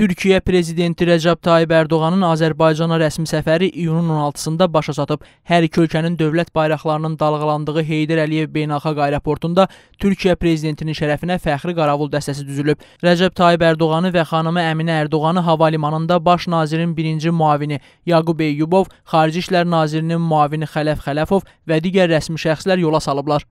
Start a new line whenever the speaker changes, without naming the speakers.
Türkiyə prezidenti Rəcəb Tayyib Ərdoğanın Azərbaycana rəsmi səfəri iyunun 16-sında başa çatıb. Hər iki ölkənin dövlət bayraqlarının dalğalandığı Heydər Əliyev beynəlxalq aeroportunda Türkiyə prezidentinin şərəfinə fəxri qaravul dəstəsi düzülüb. Rəcəb Tayyib Ərdoğanı və xanımı Əminə Ərdoğanı hava limanında baş nazirin birinci muavini Yaqub Eyyubov, Xarici İşlər nazirinin muavini Xələf Xələfov və digər rəsmi şəxslər yola salıblar.